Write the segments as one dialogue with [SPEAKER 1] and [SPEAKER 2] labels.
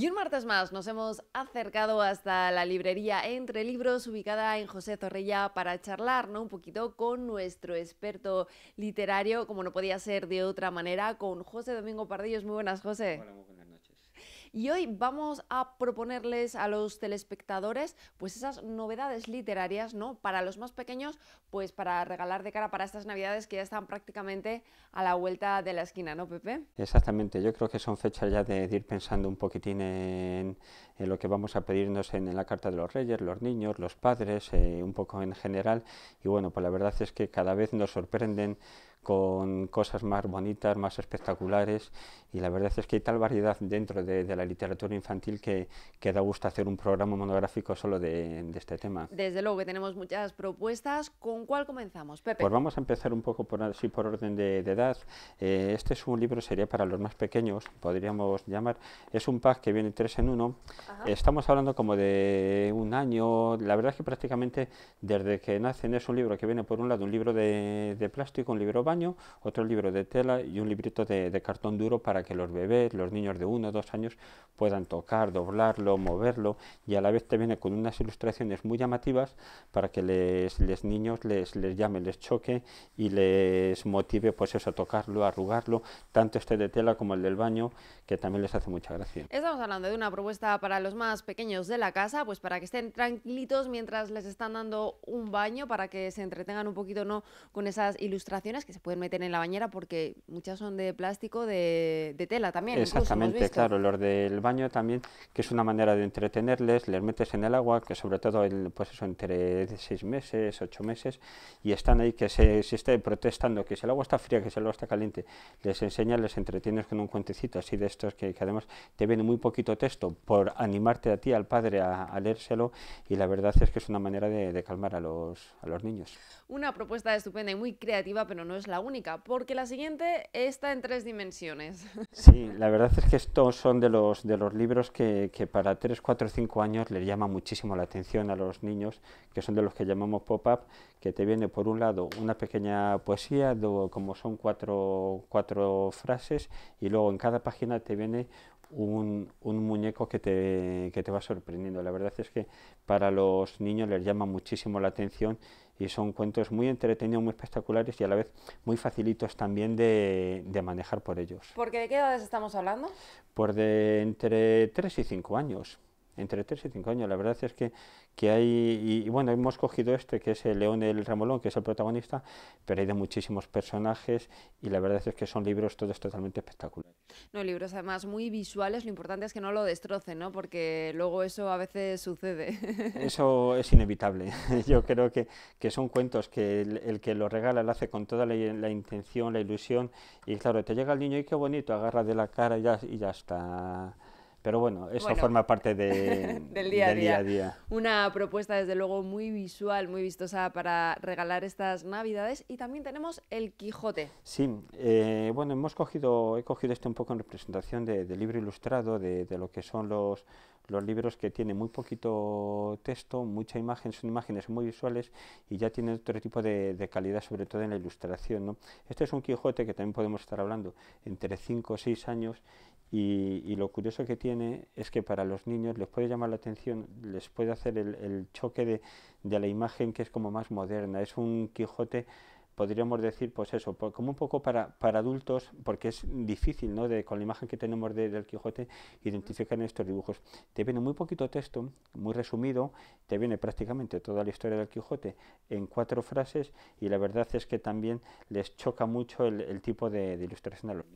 [SPEAKER 1] Y un martes más nos hemos acercado hasta la librería Entre Libros ubicada en José Zorrilla para charlar ¿no? un poquito con nuestro experto literario, como no podía ser de otra manera, con José Domingo Pardillos. Muy buenas, José. Y hoy vamos a proponerles a los telespectadores pues esas novedades literarias, ¿no? Para los más pequeños, pues para regalar de cara para estas navidades que ya están prácticamente a la vuelta de la esquina, ¿no, Pepe?
[SPEAKER 2] Exactamente, yo creo que son fechas ya de, ir pensando un poquitín en, lo que vamos a pedirnos en, la Carta de los Reyes, los niños, los padres, eh, un poco en general. Y bueno, pues la verdad es que cada vez nos sorprenden con cosas más bonitas, más espectaculares y la verdad es que hay tal variedad dentro de, la literatura infantil que, que, da gusto hacer un programa monográfico solo de, este tema.
[SPEAKER 1] Desde luego que tenemos muchas propuestas. ¿Con cuál comenzamos, Pepe? Pues
[SPEAKER 2] vamos a empezar un poco por así por orden de, edad. Eh, este es un libro, sería para los más pequeños, podríamos llamar. Es un pack que viene tres en uno. Estamos hablando como de un año. La verdad es que prácticamente desde que nacen es un libro que viene por un lado un libro de, plástico, un libro otro libro de tela y un librito de, cartón duro para que los bebés, los niños de uno o dos años puedan tocar, doblarlo, moverlo y a la vez te viene con unas ilustraciones muy llamativas para que les, niños les, les llame, les choque y les motive pues eso, a tocarlo, arrugarlo, tanto este de tela como el del baño, que también les hace mucha gracia.
[SPEAKER 1] Estamos hablando de una propuesta para los más pequeños de la casa, pues para que estén tranquilitos mientras les están dando un baño, para que se entretengan un poquito no con esas ilustraciones que se pueden meter en la bañera porque muchas son de plástico, de, tela también. Exactamente, claro,
[SPEAKER 2] los del baño también, que es una manera de entretenerles, les metes en el agua, que sobre todo el, pues eso, entre seis meses, ocho meses, y están ahí que se, esté protestando que si el agua está fría, que si el agua está caliente, les enseñas, les entretienes con un cuentecito así de estos que, además te viene muy poquito texto por animarte a ti, al padre, a, a leérselo, y la verdad es que es una manera de, de calmar a los, a los niños.
[SPEAKER 1] Una propuesta estupenda y muy creativa, pero no es la única, porque la siguiente está en tres dimensiones.
[SPEAKER 2] Sí, la verdad es que estos son de los, de los libros que, que para 3, 4, 5 años les llama muchísimo la atención a los niños, que son de los que llamamos pop-up, que te viene por un lado una pequeña poesía, como son cuatro, cuatro frases, y luego en cada página te viene un, muñeco que te, va sorprendiendo. La verdad es que para los niños les llama muchísimo la atención y son cuentos muy entretenidos, muy espectaculares y a la vez muy facilitos también de, manejar por ellos.
[SPEAKER 1] ¿Por qué de qué edades estamos hablando?
[SPEAKER 2] Por de entre 3 y 5 años entre 3 y 5 años. La verdad es que, hay, y, bueno, hemos cogido este, que es el León el Ramolón, que es el protagonista, pero hay de muchísimos personajes y la verdad es que son libros todos totalmente espectaculares.
[SPEAKER 1] No, libros además muy visuales, lo importante es que no lo destrocen, ¿no? Porque luego eso a veces sucede.
[SPEAKER 2] Eso es inevitable. Yo creo que, que son cuentos que el, que lo regala lo hace con toda la, intención, la ilusión, y claro, te llega el niño y qué bonito, agarra de la cara ya, y ya está. Pero bueno, eso forma parte de, del, día, a día.
[SPEAKER 1] Una propuesta, desde luego, muy visual, muy vistosa para regalar estas Navidades. Y también tenemos el Quijote.
[SPEAKER 2] Sí, eh, bueno, hemos cogido, he cogido esto un poco en representación del de libro ilustrado, de, lo que son los, los libros que tienen muy poquito texto, mucha imagen, son imágenes muy visuales y ya tienen otro tipo de, calidad, sobre todo en la ilustración. ¿no? Este es un Quijote que también podemos estar hablando entre 5 o 6 años y, lo curioso que tiene es que para los niños les puede llamar la atención, les puede hacer el, el choque de, de, la imagen que es como más moderna. Es un Quijote podríamos decir, pues eso, como un poco para, para adultos, porque es difícil, ¿no? De, con la imagen que tenemos del Quijote, identificar en estos dibujos. Te viene muy poquito texto, muy resumido, te viene prácticamente toda la historia del Quijote en cuatro frases y la verdad es que también les choca mucho el, tipo de, ilustración a los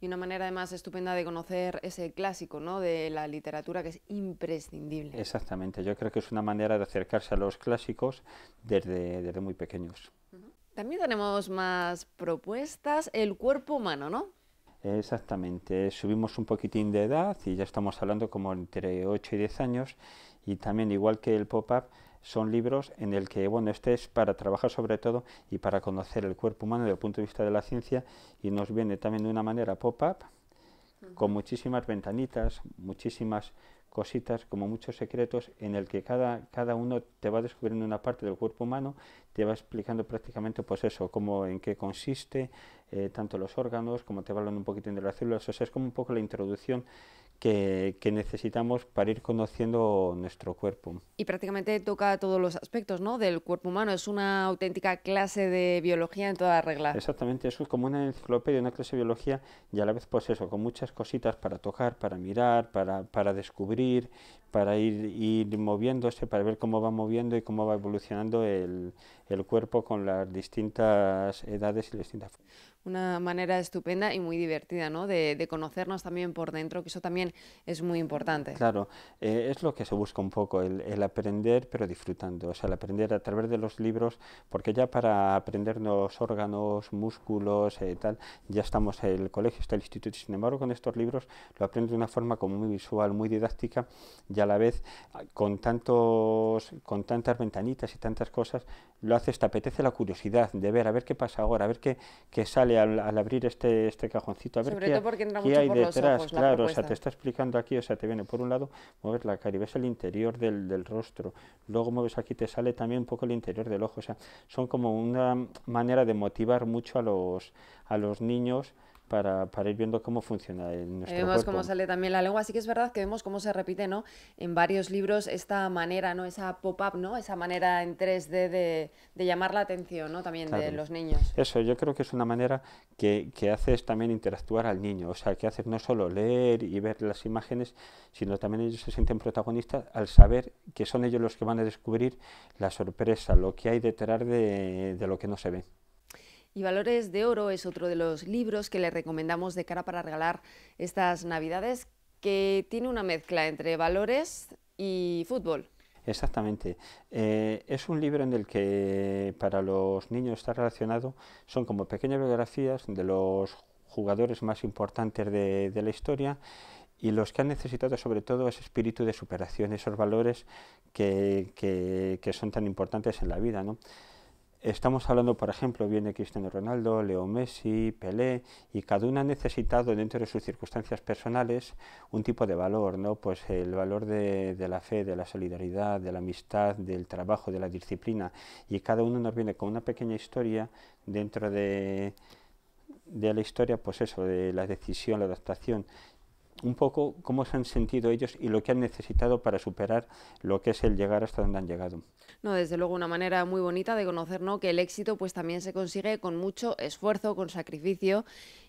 [SPEAKER 1] Y una manera además estupenda de conocer ese clásico, ¿no? De la literatura que es imprescindible.
[SPEAKER 2] Exactamente, yo creo que es una manera de acercarse a los clásicos desde, desde muy pequeños.
[SPEAKER 1] También tenemos más propuestas, el cuerpo humano, ¿no?
[SPEAKER 2] Exactamente, subimos un poquitín de edad y ya estamos hablando como entre 8 y 10 años y también igual que el pop-up son libros en el que, bueno, este es para trabajar sobre todo y para conocer el cuerpo humano desde el punto de vista de la ciencia y nos viene también de una manera pop-up con muchísimas ventanitas, muchísimas cositas, como muchos secretos, en el que cada, cada uno te va descubriendo una parte del cuerpo humano, te va explicando prácticamente, pues eso, cómo, en qué consiste, eh, tanto los órganos, como te va hablando un poquito de las células, o sea, es como un poco la introducción que, necesitamos para ir conociendo nuestro cuerpo.
[SPEAKER 1] Y prácticamente toca todos los aspectos ¿no? del cuerpo humano, es una auténtica clase de biología en toda regla.
[SPEAKER 2] Exactamente, es como una enciclopedia, una clase de biología y a la vez pues eso, con muchas cositas para tocar, para mirar, para, para descubrir, para ir, ir, moviéndose, para ver cómo va moviendo y cómo va evolucionando el, el cuerpo con las distintas edades y las distintas
[SPEAKER 1] una manera estupenda y muy divertida ¿no? de, de, conocernos también por dentro, que eso también es muy importante.
[SPEAKER 2] Claro, eh, es lo que se busca un poco, el, el, aprender pero disfrutando, o sea, el aprender a través de los libros, porque ya para aprendernos órganos, músculos, y eh, tal, ya estamos en el colegio, está el instituto, sin embargo con estos libros lo aprendes de una forma como muy visual, muy didáctica, ya a la vez ah, con, tantos, con tantas ventanitas y tantas cosas, lo haces, te apetece la curiosidad de ver, a ver qué pasa ahora, a ver qué, qué sale al, abrir este, este cajoncito, a ver qué, hay detrás. claro, o sea, te está explicando aquí, o sea, te viene por un lado, mueves la cara y ves el interior del, rostro, luego mueves aquí, te sale también un poco el interior del ojo, o sea, son como una manera de motivar mucho a los, a los niños para, ir viendo cómo funciona en nuestro Vemos cómo sale
[SPEAKER 1] también la lengua, así que es verdad que vemos cómo se repite ¿no? en varios libros esta manera, ¿no? esa pop-up, ¿no? esa manera en 3D de, de llamar la atención ¿no? también de los niños.
[SPEAKER 2] Eso, yo creo que es una manera que, que haces también interactuar al niño, o sea, que haces no solo leer y ver las imágenes, sino también ellos se sienten protagonistas al saber que son ellos los que van a descubrir la sorpresa, lo que hay detrás de, de lo que no se ve.
[SPEAKER 1] Y Valores de Oro es otro de los libros que le recomendamos de cara para regalar estas Navidades, que tiene una mezcla entre valores y fútbol.
[SPEAKER 2] Exactamente. Eh, es un libro en el que para los niños está relacionado, son como pequeñas biografías de los jugadores más importantes de, la historia y los que han necesitado sobre todo ese espíritu de superación, esos valores que, son tan importantes en la vida estamos hablando, por ejemplo, viene Cristiano Ronaldo, Leo Messi, Pelé, y cada uno ha necesitado dentro de sus circunstancias personales un tipo de valor, ¿no? Pues el valor de, la fe, de la solidaridad, de la amistad, del trabajo, de la disciplina, y cada uno nos viene con una pequeña historia dentro de, de la historia, pues eso, de la decisión, la adaptación, un poco cómo se han sentido ellos y lo que han necesitado para superar lo que es el llegar hasta donde han llegado.
[SPEAKER 1] No, desde luego una manera muy bonita de conocer ¿no? que el éxito pues también se consigue con mucho esfuerzo, con sacrificio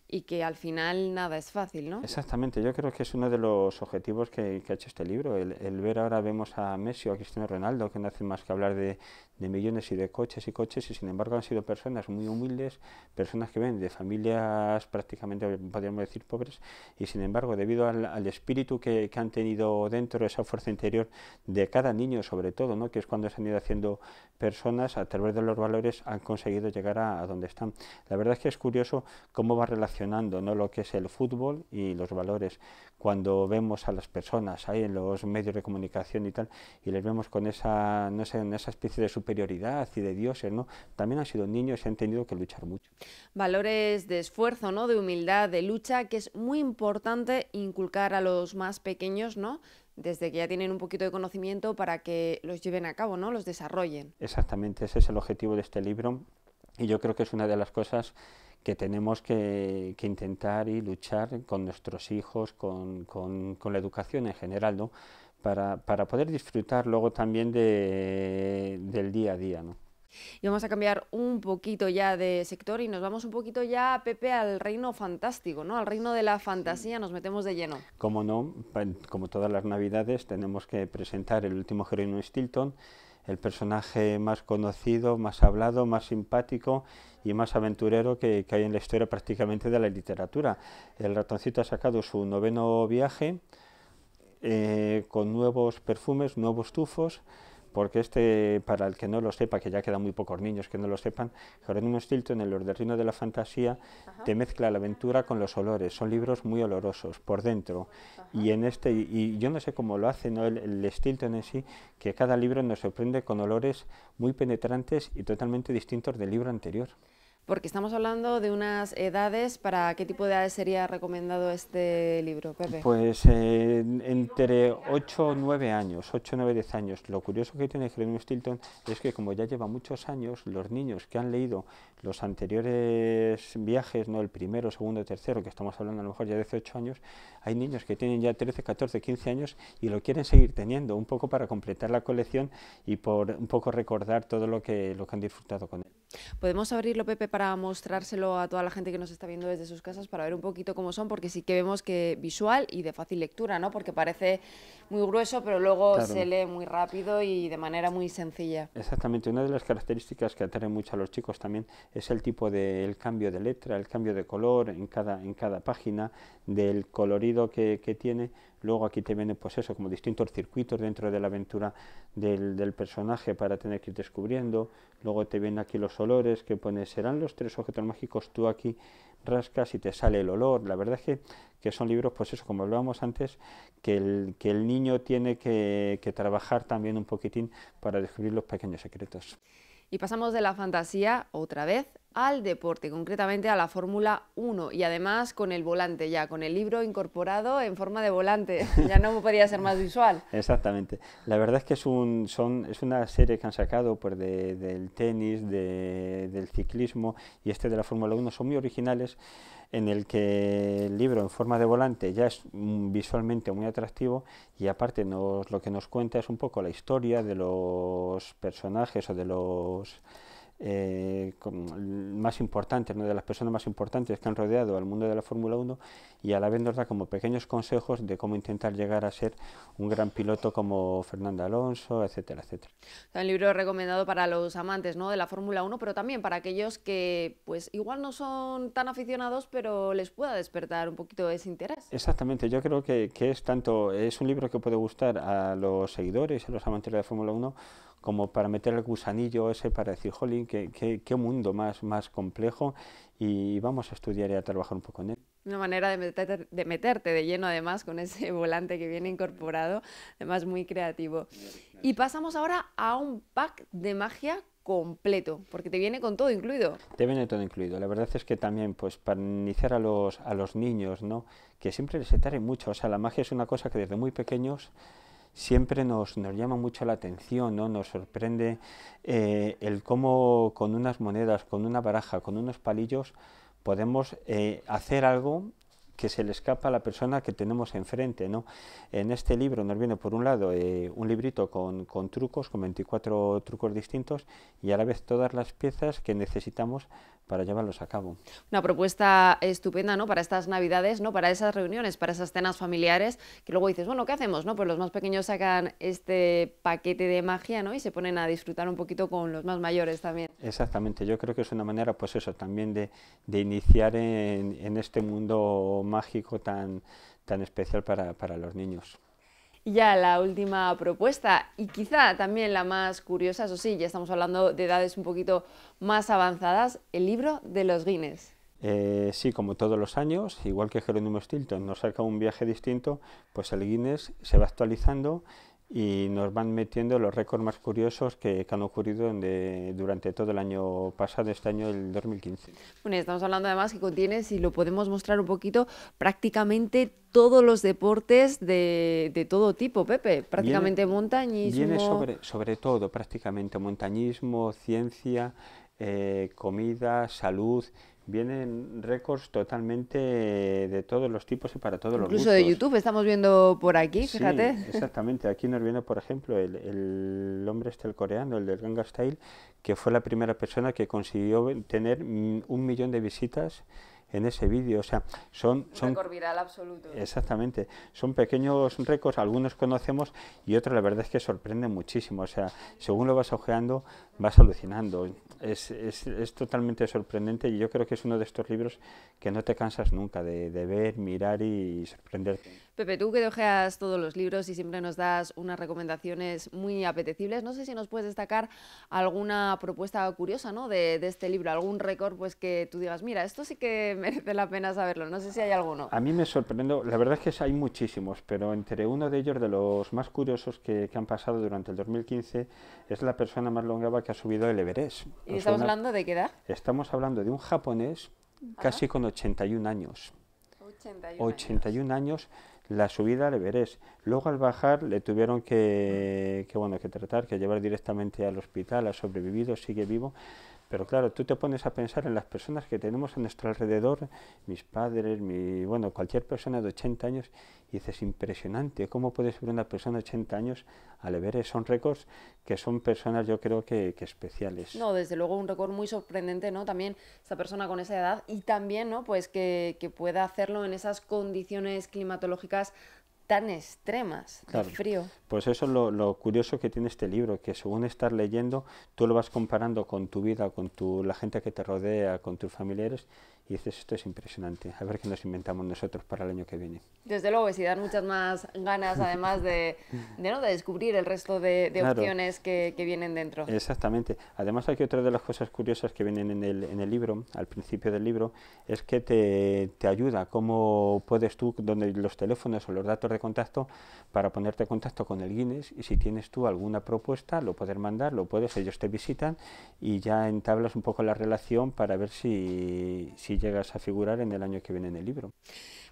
[SPEAKER 1] y que al final nada es fácil, ¿no?
[SPEAKER 2] Exactamente, yo creo que es uno de los objetivos que, que ha hecho este libro, el, el, ver ahora vemos a Messi o a Cristiano Ronaldo que no hacen más que hablar de, de, millones y de coches y coches y sin embargo han sido personas muy humildes, personas que ven de familias prácticamente, podríamos decir, pobres y sin embargo debido al, al espíritu que, que, han tenido dentro, esa fuerza interior de cada niño sobre todo, ¿no? que es cuando se han ido haciendo personas a través de los valores han conseguido llegar a, donde están. La verdad es que es curioso cómo va relacionado ¿no? lo que es el fútbol y los valores. Cuando vemos a las personas ahí en los medios de comunicación y tal, y les vemos con esa, no esa especie de superioridad y de dioses, ¿no? también han sido niños y han tenido que luchar mucho.
[SPEAKER 1] Valores de esfuerzo, ¿no? de humildad, de lucha, que es muy importante inculcar a los más pequeños, ¿no? desde que ya tienen un poquito de conocimiento para que los lleven a cabo, ¿no? los desarrollen.
[SPEAKER 2] Exactamente, ese es el objetivo de este libro y yo creo que es una de las cosas que tenemos que, intentar y luchar con nuestros hijos, con, con, la educación en general, ¿no? Para, para poder disfrutar luego también del día a día, ¿no?
[SPEAKER 1] Y vamos a cambiar un poquito ya de sector y nos vamos un poquito ya, Pepe, al reino fantástico, ¿no? Al reino de la fantasía, nos metemos de lleno.
[SPEAKER 2] Como no, como todas las navidades, tenemos que presentar el último de Stilton, el personaje más conocido, más hablado, más simpático y más aventurero que, hay en la historia prácticamente de la literatura. El ratoncito ha sacado su noveno viaje eh, con nuevos perfumes, nuevos tufos, porque este, para el que no lo sepa, que ya quedan muy pocos niños que no lo sepan, Jerónimo Stilton en el del de la Fantasía te mezcla la aventura con los olores, son libros muy olorosos por dentro, y en este, y yo no sé cómo lo hace ¿no? el Stilton en sí, que cada libro nos sorprende con olores muy penetrantes y totalmente distintos del libro anterior
[SPEAKER 1] porque estamos hablando de unas edades. ¿Para qué tipo de edades sería recomendado este libro, Pepe?
[SPEAKER 2] Pues eh, entre 8 o 9 años, 8 o 9, 10 años. Lo curioso que tiene Jeremy Stilton es que como ya lleva muchos años, los niños que han leído los anteriores viajes, no el primero, segundo, tercero, que estamos hablando a lo mejor ya de 18 años, hay niños que tienen ya 13, 14, 15 años y lo quieren seguir teniendo, un poco para completar la colección y por un poco recordar todo lo que, lo han disfrutado con él.
[SPEAKER 1] Podemos abrirlo, Pepe, para mostrárselo a toda la gente que nos está viendo desde sus casas para ver un poquito cómo son, porque sí que vemos que visual y de fácil lectura, ¿no? Porque parece muy grueso, pero luego se lee muy rápido y de manera muy sencilla.
[SPEAKER 2] Exactamente, una de las características que atrae mucho a los chicos también es el tipo de el cambio de letra, el cambio de color en cada, en cada página, del colorido que, que tiene. Luego aquí te vienen pues eso, como distintos circuitos dentro de la aventura del, personaje para tener que ir descubriendo. Luego te vienen aquí los olores que pones, serán los tres objetos mágicos, tú aquí rascas y te sale el olor. La verdad es que, que son libros, pues eso, como hablábamos antes, que el, que el niño tiene que, que trabajar también un poquitín para descubrir los pequeños secretos.
[SPEAKER 1] Y pasamos de la fantasía otra vez al deporte, concretamente a la Fórmula 1 y además con el volante ya, con el libro incorporado en forma de volante, ya no podía ser más visual.
[SPEAKER 2] Exactamente, la verdad es que es, un, son, es una serie que han sacado por pues, del tenis, del ciclismo y este de la Fórmula 1 son muy originales en el que el libro en forma de volante ya es visualmente muy atractivo y aparte nos, lo que nos cuenta es un poco la historia de los personajes o de los eh, más importantes, ¿no? de las personas más importantes que han rodeado al mundo de la Fórmula 1 y a la vez nos da como pequeños consejos de cómo intentar llegar a ser un gran piloto como Fernando Alonso, etcétera, etcétera.
[SPEAKER 1] Un libro recomendado para los amantes ¿no? de la Fórmula 1, pero también para aquellos que pues igual no son tan aficionados, pero les pueda despertar un poquito ese interés.
[SPEAKER 2] Exactamente, yo creo que, que es tanto, es un libro que puede gustar a los seguidores, a los amantes de la Fórmula 1, como para meter el gusanillo ese para decir, jolín, qué, qué, mundo más, más complejo y vamos a estudiar y a trabajar un poco en él
[SPEAKER 1] una manera de, de, meterte de lleno además con ese volante que viene incorporado, además muy creativo. Y pasamos ahora a un pack de magia completo, porque te viene con todo incluido.
[SPEAKER 2] Te viene todo incluido. La verdad es que también, pues, para iniciar a los, a los niños, ¿no? Que siempre les atrae mucho. O sea, la magia es una cosa que desde muy pequeños siempre nos, llama mucho la atención, ¿no? nos sorprende eh, el cómo con unas monedas, con una baraja, con unos palillos, podemos eh, hacer algo que se le escapa a la persona que tenemos enfrente. En este libro nos viene, por un lado, eh, un librito con, con, trucos, con 24 trucos distintos, y a la vez todas las piezas que necesitamos para llevarlos a cabo.
[SPEAKER 1] Una propuesta estupenda, ¿no? Para estas navidades, ¿no? Para esas reuniones, para esas cenas familiares, que luego dices, bueno, ¿qué hacemos? ¿No? Pues los más pequeños sacan este paquete de magia, ¿no? Y se ponen a disfrutar un poquito con los más mayores también.
[SPEAKER 2] Exactamente, yo creo que es una manera, pues eso, también de, iniciar en, este mundo mágico tan, tan especial para los niños
[SPEAKER 1] ya la última propuesta y quizá también la más curiosa, eso sí, ya estamos hablando de edades un poquito más avanzadas, el libro de los Guinness.
[SPEAKER 2] Eh, sí, como todos los años, igual que Jerónimo Stilton nos saca un viaje distinto, pues el Guinness se va actualizando y nos van metiendo los récords más curiosos que, han ocurrido durante todo el año pasado, este año del 2015.
[SPEAKER 1] Bueno, estamos hablando además que contiene, si lo podemos mostrar un poquito, prácticamente todos los deportes de, todo tipo, Pepe, prácticamente montañismo. Viene sobre,
[SPEAKER 2] sobre todo, prácticamente montañismo, ciencia, eh, comida, salud Vienen récords totalmente de todos los tipos y para todos los gustos. Incluso de
[SPEAKER 1] YouTube, estamos viendo por aquí, fíjate. Sí,
[SPEAKER 2] exactamente, aquí nos viene, por ejemplo, el, hombre este, el coreano, el del Ganga Style, que fue la primera persona que consiguió tener un millón de visitas en ese vídeo. O sea, son... son récord
[SPEAKER 1] viral absoluto.
[SPEAKER 2] Exactamente. Son pequeños récords, algunos conocemos y otros la verdad es que sorprenden muchísimo. O sea, según lo vas ojeando, vas alucinando. Es, es, es totalmente sorprendente y yo creo que es uno de estos libros que no te cansas nunca de, de ver, mirar y sorprenderte.
[SPEAKER 1] Pepe, tú que dejeas todos los libros y siempre nos das unas recomendaciones muy apetecibles, no sé si nos puedes destacar alguna propuesta curiosa ¿no? de, este libro, algún récord pues que tú digas, mira, esto sí que merece la pena saberlo, no sé si hay alguno.
[SPEAKER 2] A mí me sorprendo. la verdad es que hay muchísimos, pero entre uno de ellos, de los más curiosos que, han pasado durante el 2015, es la persona más longeva que ha subido el Everest. ¿Y estamos hablando de qué edad? Estamos hablando de un japonés casi con 81 años. 81, años. la subida al Everest. Luego al bajar le tuvieron que, bueno, que tratar, que llevar directamente al hospital, ha sobrevivido, sigue vivo, pero claro, tú te pones a pensar en las personas que tenemos a nuestro alrededor, mis padres, mi, bueno, cualquier persona de 80 años, y dices, impresionante, ¿cómo puede ser una persona de 80 años al ver esos récords que son personas yo creo que, especiales?
[SPEAKER 1] No, desde luego un récord muy sorprendente, ¿no? También esa persona con esa edad y también, ¿no? Pues que, que pueda hacerlo en esas condiciones climatológicas tan extremas de frío.
[SPEAKER 2] Pues eso es lo, curioso que tiene este libro, que según estás leyendo, tú lo vas comparando con tu vida, con tu, la gente que te rodea, con tus familiares, y dices, esto es impresionante, a ver qué nos inventamos nosotros para el año que viene.
[SPEAKER 1] Desde luego, y si dan muchas más ganas, además de, de ¿no? de descubrir el resto de, opciones que, que, vienen dentro.
[SPEAKER 2] Exactamente. Además, aquí otra de las cosas curiosas que vienen en el, en el libro, al principio del libro, es que te, te ayuda cómo puedes tú, donde los teléfonos o los datos de contacto, para ponerte en contacto con el Guinness, y si tienes tú alguna propuesta, lo puedes mandar, lo puedes, ellos te visitan, y ya entablas un poco la relación para ver si, si llegas a figurar en el año que viene en el libro.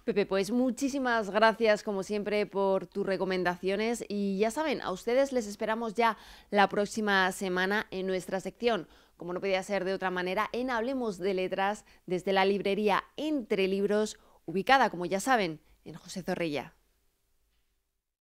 [SPEAKER 1] Pepe, pues muchísimas gracias como siempre por tus recomendaciones y ya saben, a ustedes les esperamos ya la próxima semana en nuestra sección, como no podía ser de otra manera, en Hablemos de Letras desde la librería Entre Libros, ubicada, como ya saben, en José Zorrilla.